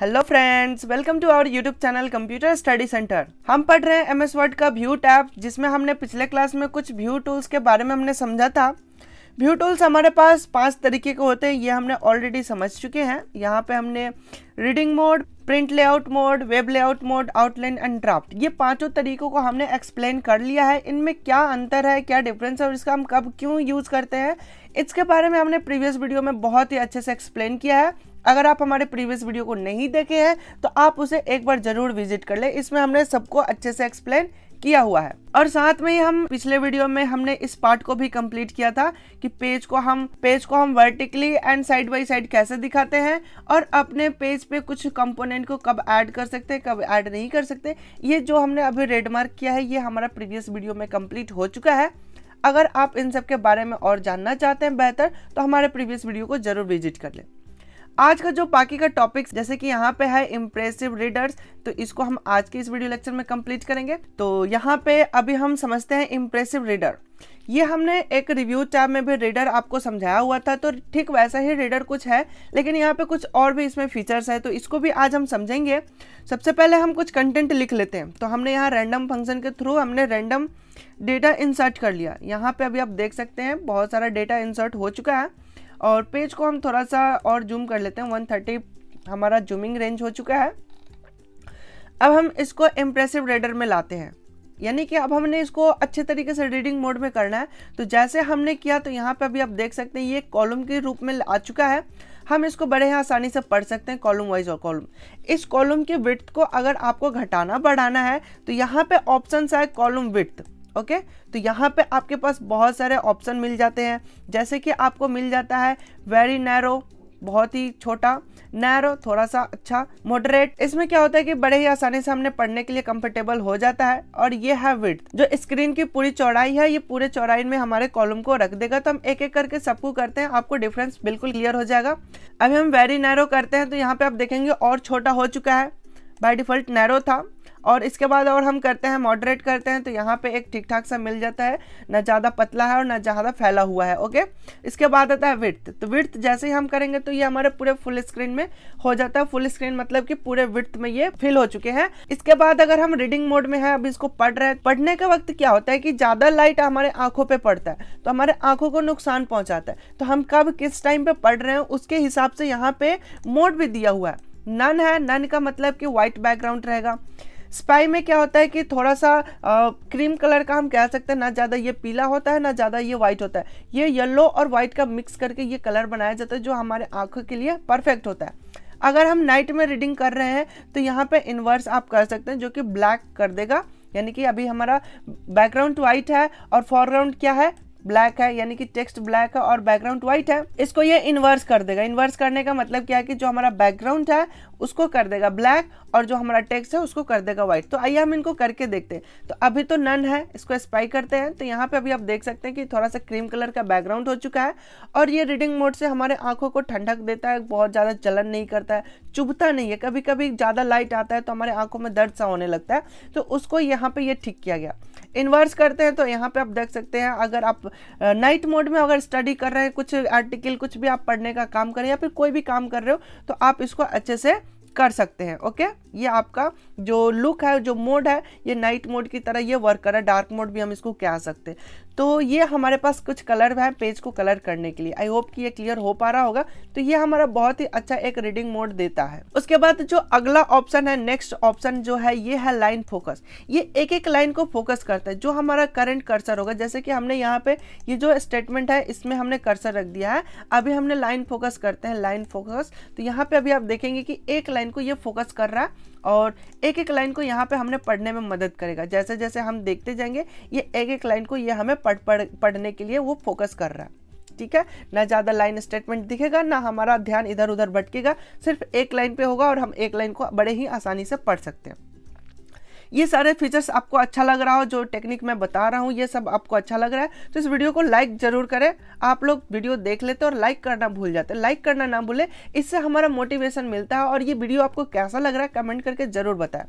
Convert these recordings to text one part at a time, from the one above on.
Hello friends welcome to our YouTube channel computer study centre हम पढ़ रहे हैं एम एस वर्ड का व्यू टैप जिसमें हमने पिछले क्लास में कुछ व्यू टूल्स के बारे में हमने समझा था व्यू टूल्स हमारे पास पांच तरीके के होते हैं ये हमने ऑलरेडी समझ चुके हैं यहाँ पे हमने reading mode print layout mode web layout mode outline and draft ये पांचों तरीकों को हमने एक्सप्लेन कर लिया है इनमें क्या अंतर है क्या डिफरेंस है और इसका हम कब क्यों यूज़ करते हैं इसके बारे में हमने प्रीवियस वीडियो में बहुत ही अच्छे से एक्सप्लेन किया है अगर आप हमारे प्रीवियस वीडियो को नहीं देखे हैं तो आप उसे एक बार जरूर विजिट कर ले इसमें हमने सबको अच्छे से एक्सप्लेन किया हुआ है और साथ में ही हम पिछले वीडियो में हमने इस पार्ट को भी कंप्लीट किया था कि पेज को हम पेज को हम vertically and side by side कैसे दिखाते हैं और अपने पेज पे कुछ कंपोनेंट को कब ऐड कर सकते हैं कब ऐड नहीं कर सकते ये जो हमने अभी रेड मार्क किया है ये हमारा प्रीवियस वीडियो में कंप्लीट हो चुका है अगर आप इन सब के बारे में और जानना चाहते हैं बेहतर तो हमारे प्रीवियस वीडियो को जरूर विजिट कर लें आज का जो बाकी का टॉपिक्स जैसे कि यहाँ पे है इम्प्रेसिव रीडर्स तो इसको हम आज के इस वीडियो लेक्चर में कंप्लीट करेंगे तो यहाँ पे अभी हम समझते हैं इम्प्रेसिव रीडर ये हमने एक रिव्यू टैब में भी रीडर आपको समझाया हुआ था तो ठीक वैसा ही रीडर कुछ है लेकिन यहाँ पे कुछ और भी इसमें फीचर्स है तो इसको भी आज हम समझेंगे सबसे पहले हम कुछ कंटेंट लिख लेते हैं तो हमने यहाँ रैंडम फंक्शन के थ्रू हमने रैंडम डेटा इंसर्ट कर लिया यहाँ पे अभी आप देख सकते हैं बहुत सारा डेटा इंसर्ट हो चुका है और पेज को हम थोड़ा सा और जूम कर लेते हैं 130 हमारा जूमिंग रेंज हो चुका है अब हम इसको इम्प्रेसिव रेडर में लाते हैं यानी कि अब हमने इसको अच्छे तरीके से रीडिंग मोड में करना है तो जैसे हमने किया तो यहाँ पर अभी आप देख सकते हैं ये कॉलम के रूप में आ चुका है हम इसको बड़े आसानी से पढ़ सकते हैं कॉलम वाइज और कॉलम इस कॉलम की विथ को अगर आपको घटाना बढ़ाना है तो यहाँ पे ऑप्शन है कॉलम विथ ओके तो यहाँ पे आपके पास बहुत सारे ऑप्शन मिल जाते हैं जैसे कि आपको मिल जाता है वेरी नैरो बहुत ही छोटा नैरो थोड़ा सा अच्छा मॉडरेट इसमें क्या होता है कि बड़े ही आसानी से हमने पढ़ने के लिए कंफर्टेबल हो जाता है और ये है विथ जो स्क्रीन की पूरी चौड़ाई है ये पूरे चौड़ाई में हमारे कॉलम को रख देगा तो हम एक एक करके सबको करते हैं आपको डिफरेंस बिल्कुल क्लियर हो जाएगा अभी हम वेरी नैरो करते हैं तो यहाँ पे आप देखेंगे और छोटा हो चुका है बाई डिफॉल्ट नैरो था और इसके बाद और हम करते हैं मॉडरेट करते हैं तो यहाँ पे एक ठीक ठाक सा मिल जाता है ना ज़्यादा पतला है और ना ज़्यादा फैला हुआ है ओके इसके बाद आता है विर्थ तो विर्थ जैसे ही हम करेंगे तो ये हमारे पूरे फुल स्क्रीन में हो जाता है फुल स्क्रीन मतलब कि पूरे विर्थ में ये फिल हो चुके हैं इसके बाद अगर हम रीडिंग मोड में है अब इसको पढ़ रहे हैं पढ़ने के वक्त क्या होता है कि ज़्यादा लाइट हमारे आंखों पर पड़ता है तो हमारे आंखों को नुकसान पहुँचाता है तो हम कब किस टाइम पर पढ़ रहे हैं उसके हिसाब से यहाँ पे मोड भी दिया हुआ है नन है नन का मतलब कि व्हाइट बैकग्राउंड रहेगा स्पाई में क्या होता है कि थोड़ा सा आ, क्रीम कलर का हम कह सकते हैं ना ज़्यादा ये पीला होता है ना ज़्यादा ये वाइट होता है ये येलो और वाइट का मिक्स करके ये कलर बनाया जाता है जो हमारे आँखों के लिए परफेक्ट होता है अगर हम नाइट में रीडिंग कर रहे हैं तो यहाँ पर इन्वर्स आप कर सकते हैं जो कि ब्लैक कर देगा यानी कि अभी हमारा बैकग्राउंड वाइट है और फॉरग्राउंड क्या है ब्लैक है यानी कि टेक्स्ट ब्लैक है और बैकग्राउंड व्हाइट है इसको ये इन्वर्स कर देगा इन्वर्स करने का मतलब क्या है कि जो हमारा बैकग्राउंड है उसको कर देगा ब्लैक और जो हमारा टेक्स्ट है उसको कर देगा व्हाइट तो आइए हम इनको करके देखते हैं तो अभी तो नन है इसको स्पाई करते हैं तो यहाँ पे अभी आप देख सकते हैं कि थोड़ा सा क्रीम कलर का बैकग्राउंड हो चुका है और ये रीडिंग मोड से हमारे आंखों को ठंडक देता है बहुत ज़्यादा जलन नहीं करता है चुभता नहीं है कभी कभी ज़्यादा लाइट आता है तो हमारे आंखों में दर्द सा होने लगता है तो उसको यहाँ पर यह ठीक किया गया इन्वर्स करते हैं तो यहाँ पे आप देख सकते हैं अगर आप नाइट मोड में अगर स्टडी कर रहे हैं कुछ आर्टिकल कुछ भी आप पढ़ने का काम कर रहे हैं या फिर कोई भी काम कर रहे हो तो आप इसको अच्छे से कर सकते हैं ओके ये आपका जो लुक है जो मोड है ये नाइट मोड की तरह ये वर्क कर रहा है डार्क मोड भी हम इसको कह सकते हैं तो ये हमारे पास कुछ कलर है पेज को कलर करने के लिए आई होप कि ये क्लियर हो पा रहा होगा तो ये हमारा बहुत ही अच्छा एक रीडिंग मोड देता है उसके बाद जो अगला ऑप्शन है नेक्स्ट ऑप्शन जो है ये है लाइन फोकस ये एक एक लाइन को फोकस करता है जो हमारा करंट कर्सर होगा जैसे कि हमने यहाँ पे ये जो स्टेटमेंट है इसमें हमने कर्सर रख दिया है अभी हमने लाइन फोकस करते हैं लाइन फोकस तो यहाँ पे अभी आप देखेंगे कि एक लाइन लाइन को ये फोकस कर रहा है और एक एक लाइन को यहाँ पे हमने पढ़ने में मदद करेगा जैसे जैसे हम देखते जाएंगे ये एक एक लाइन को ये हमें पढ़ पढ़ पढ़ने के लिए वो फोकस कर रहा है ठीक है ना ज़्यादा लाइन स्टेटमेंट दिखेगा ना हमारा ध्यान इधर उधर भटकेगा सिर्फ एक लाइन पे होगा और हम एक लाइन को बड़े ही आसानी से पढ़ सकते हैं ये सारे फीचर्स आपको अच्छा लग रहा हो जो टेक्निक मैं बता रहा हूँ ये सब आपको अच्छा लग रहा है तो इस वीडियो को लाइक जरूर करें आप लोग वीडियो देख लेते और लाइक करना भूल जाते लाइक करना ना भूलें इससे हमारा मोटिवेशन मिलता है और ये वीडियो आपको कैसा लग रहा है कमेंट करके ज़रूर बताएं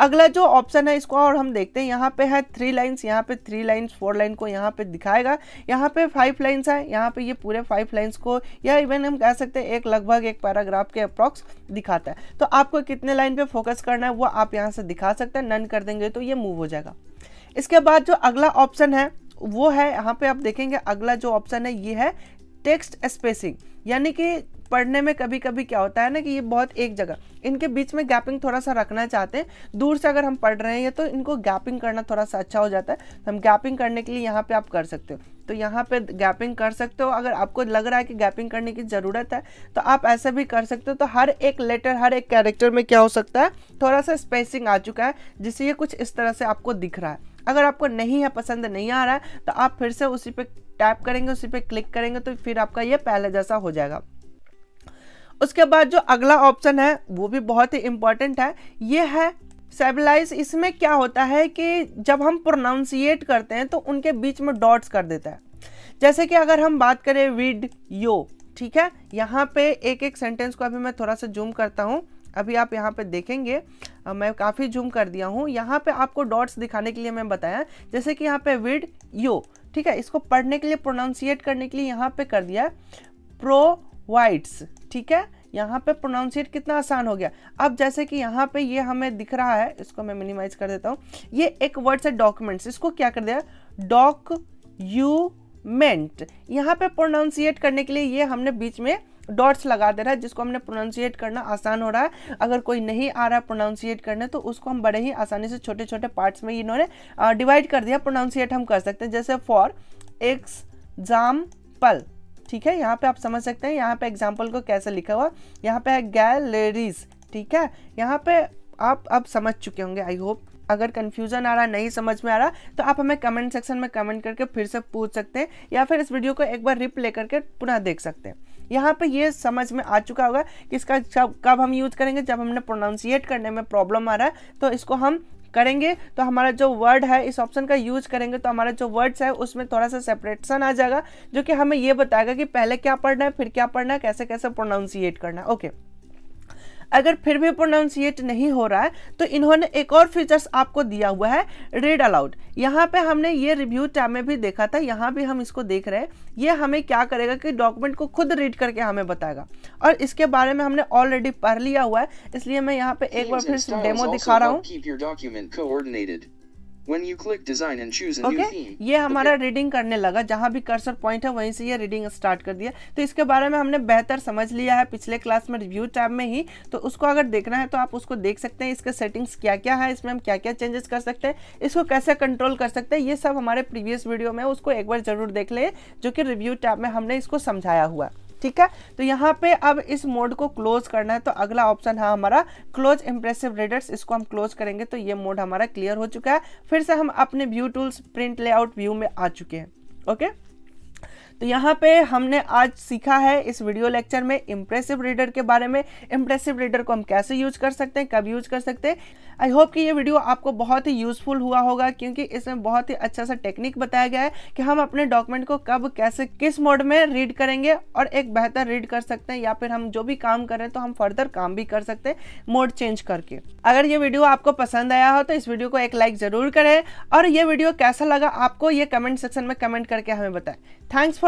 अगला जो ऑप्शन है इसको और हम देखते हैं यहाँ पे है थ्री लाइंस यहाँ पे थ्री लाइंस फोर लाइन को यहाँ पे दिखाएगा यहाँ पे फाइव लाइंस है यहाँ पे ये पूरे फाइव लाइंस को या इवन हम कह सकते हैं एक लगभग एक पैराग्राफ के अप्रॉक्स दिखाता है तो आपको कितने लाइन पे फोकस करना है वो आप यहाँ से दिखा सकते हैं नन कर देंगे तो ये मूव हो जाएगा इसके बाद जो अगला ऑप्शन है वो है यहाँ पे आप देखेंगे अगला जो ऑप्शन है ये है टेक्स्ट स्पेसिंग यानी कि पढ़ने में कभी कभी क्या होता है ना कि ये बहुत एक जगह इनके बीच में गैपिंग थोड़ा सा रखना चाहते हैं दूर से अगर हम पढ़ रहे हैं तो इनको गैपिंग करना थोड़ा सा अच्छा हो जाता है तो हम गैपिंग करने के लिए यहाँ पे आप कर सकते हो तो यहाँ पे गैपिंग कर सकते हो अगर आपको लग रहा है कि गैपिंग करने की ज़रूरत है तो आप ऐसा भी कर सकते हो तो हर एक लेटर हर एक कैरेक्टर में क्या हो सकता है थोड़ा सा स्पेसिंग आ चुका है जिससे ये कुछ इस तरह से आपको दिख रहा है अगर आपको नहीं है पसंद नहीं आ रहा है तो आप फिर से उसी पर टैप करेंगे उसी पर क्लिक करेंगे तो फिर आपका ये पहले जैसा हो जाएगा उसके बाद जो अगला ऑप्शन है वो भी बहुत ही इम्पॉर्टेंट है ये है सेबलाइज इसमें क्या होता है कि जब हम प्रोनाउंसिएट करते हैं तो उनके बीच में डॉट्स कर देता है जैसे कि अगर हम बात करें विड यो ठीक है यहाँ पे एक एक सेंटेंस को अभी मैं थोड़ा सा जूम करता हूँ अभी आप यहाँ पे देखेंगे मैं काफ़ी जूम कर दिया हूँ यहाँ पे आपको डॉट्स दिखाने के लिए मैं बताया जैसे कि यहाँ पे विड यो ठीक है इसको पढ़ने के लिए प्रोनाउंसिएट करने के लिए यहाँ पे कर दिया प्रो वाइट्स ठीक है यहाँ पे प्रोनाउंसिएट कितना आसान हो गया अब जैसे कि यहाँ पे ये हमें दिख रहा है इसको मैं मिनिमाइज कर देता हूँ ये एक वर्ड है डॉक्यूमेंट्स इसको क्या कर दिया डॉक यू मेंट यहाँ पे प्रोनाउंसिएट करने के लिए ये हमने बीच में डॉट्स लगा दे रहा है जिसको हमने प्रोनाउंसिएट करना आसान हो रहा है अगर कोई नहीं आ रहा है प्रोनाउंसिएट करने तो उसको हम बड़े ही आसानी से छोटे छोटे पार्ट्स में इन्होंने डिवाइड कर दिया प्रोनाउंसिएट हम कर सकते हैं जैसे फॉर एग्जाम्पल ठीक है यहाँ पे आप समझ सकते हैं यहाँ पे एग्जाम्पल को कैसे लिखा हुआ यहाँ पे है गैलरीज ठीक है यहाँ पे आप अब समझ चुके होंगे आई होप अगर कन्फ्यूजन आ रहा नहीं समझ में आ रहा तो आप हमें कमेंट सेक्शन में कमेंट करके फिर से पूछ सकते हैं या फिर इस वीडियो को एक बार रिप ले करके पुनः देख सकते हैं यहाँ पे ये समझ में आ चुका होगा कि इसका कब हम यूज़ करेंगे जब हमने प्रोनाउंसिएट करने में प्रॉब्लम आ रहा है तो इसको हम करेंगे तो हमारा जो वर्ड है इस ऑप्शन का यूज करेंगे तो हमारा जो वर्ड्स है उसमें थोड़ा सा सेपरेशन आ जाएगा जो कि हमें ये बताएगा कि पहले क्या पढ़ना है फिर क्या पढ़ना है कैसे कैसे प्रोनाउंसिएट करना है ओके okay. अगर फिर भी प्रोनाउंसिएट नहीं हो रहा है तो इन्होंने एक और फीचर्स आपको दिया हुआ है रीड अलाउड यहाँ पे हमने ये रिव्यू टैब में भी देखा था यहाँ भी हम इसको देख रहे हैं ये हमें क्या करेगा कि डॉक्यूमेंट को खुद रीड करके हमें बताएगा और इसके बारे में हमने ऑलरेडी पढ़ लिया हुआ है इसलिए मैं यहाँ पे एक बार फिर डेमो दिखा रहा हूँ When you click design and choose a okay? new theme, ये हमारा रीडिंग करने लगा जहाँ भी कर्सर पॉइंट है वहीं से ये रीडिंग स्टार्ट कर दिया तो इसके बारे में हमने बेहतर समझ लिया है पिछले क्लास में रिव्यू टैब में ही तो उसको अगर देखना है तो आप उसको देख सकते हैं इसके सेटिंग्स क्या क्या है इसमें हम क्या क्या चेंजेस कर सकते हैं इसको कैसे कंट्रोल कर सकते हैं ये सब हमारे प्रीवियस वीडियो में उसको एक बार जरूर देख ले जो कि रिव्यू टैब में हमने इसको समझाया हुआ ठीक है तो यहाँ पे अब इस मोड को क्लोज करना है तो अगला ऑप्शन है हमारा क्लोज इंप्रेसिव रीडर्स इसको हम क्लोज करेंगे तो ये मोड हमारा क्लियर हो चुका है फिर से हम अपने view tools print layout view में आ चुके हैं ओके okay? तो यहाँ पे हमने आज सीखा है इस वीडियो लेक्चर में इम्प्रेसिव रीडर के बारे में इम्प्रेसिव रीडर को हम कैसे यूज कर सकते हैं कब यूज कर सकते हैं आई होप कि ये वीडियो आपको बहुत ही यूजफुल हुआ होगा क्योंकि इसमें बहुत ही अच्छा सा टेक्निक बताया गया है कि हम अपने डॉक्यूमेंट को कब कैसे किस मोड में रीड करेंगे और एक बेहतर रीड कर सकते हैं या फिर हम जो भी काम करें तो हम फर्दर काम भी कर सकते हैं मोड चेंज करके अगर ये वीडियो आपको पसंद आया हो तो इस वीडियो को एक लाइक ज़रूर करें और ये वीडियो कैसा लगा आपको ये कमेंट सेक्शन में कमेंट करके हमें बताएं थैंक्स फॉर